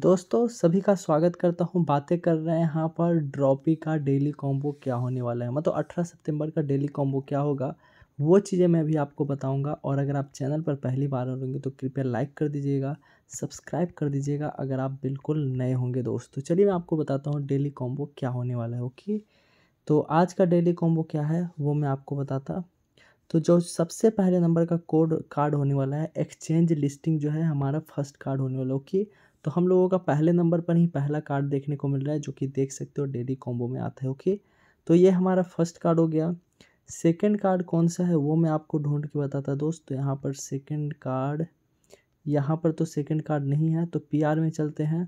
दोस्तों सभी का स्वागत करता हूं बातें कर रहे हैं यहाँ पर ड्रॉपी का डेली कॉम्बो क्या होने वाला है मतलब 18 सितंबर का डेली कॉम्बो क्या होगा वो चीज़ें मैं भी आपको बताऊंगा और अगर आप चैनल पर पहली बार होंगे तो कृपया लाइक कर दीजिएगा सब्सक्राइब कर दीजिएगा अगर आप बिल्कुल नए होंगे दोस्तों तो चलिए मैं आपको बताता हूँ डेली कॉम्बो क्या होने वाला है ओके तो आज का डेली कॉम्बो क्या है वो मैं आपको बताता तो जो सबसे पहले नंबर का कोड कार्ड होने वाला है एक्सचेंज लिस्टिंग जो है हमारा फर्स्ट कार्ड होने वाला ओके तो हम लोगों का पहले नंबर पर ही पहला कार्ड देखने को मिल रहा है जो कि देख सकते हो डेली कॉम्बो में आता है ओके तो ये हमारा फर्स्ट कार्ड हो गया सेकंड कार्ड कौन सा है वो मैं आपको ढूंढ के बताता दोस्त तो यहाँ पर सेकंड कार्ड यहाँ पर तो सेकंड कार्ड नहीं है तो पीआर में चलते हैं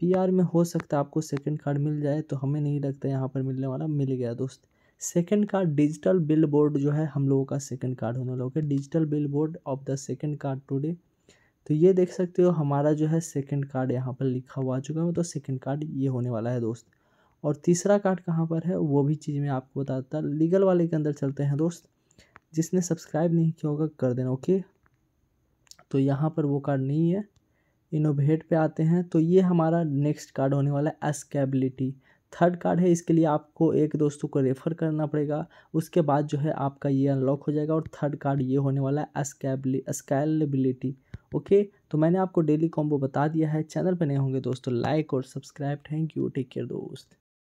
पीआर में हो सकता है आपको सेकंड कार्ड मिल जाए तो हमें नहीं लगता यहाँ पर मिलने वाला मिल गया दोस्त second card digital billboard जो है हम लोगों का सेकेंड कार्ड होने वाला okay digital billboard of the second card today तो ये देख सकते हो हमारा जो है सेकेंड कार्ड यहाँ पर लिखा हुआ आ चुका है तो सेकेंड कार्ड ये होने वाला है दोस्त और तीसरा कार्ड कहाँ पर है वो भी चीज़ मैं आपको बताता लीगल वाले के अंदर चलते हैं दोस्त जिसने सब्सक्राइब नहीं किया होगा कर देना ओके तो यहाँ पर वो कार्ड नहीं है इनोवेट पे आते हैं तो ये हमारा नेक्स्ट कार्ड होने वाला है एस्केबिलिटी थर्ड कार्ड है इसके लिए आपको एक दोस्तों को रेफ़र करना पड़ेगा उसके बाद जो है आपका ये अनलॉक हो जाएगा और थर्ड कार्ड ये होने वाला है स्कैलेबिलिटी ओके तो मैंने आपको डेली कॉम्बो बता दिया है चैनल पर नए होंगे दोस्तों लाइक और subscribe thank you take care दोस्त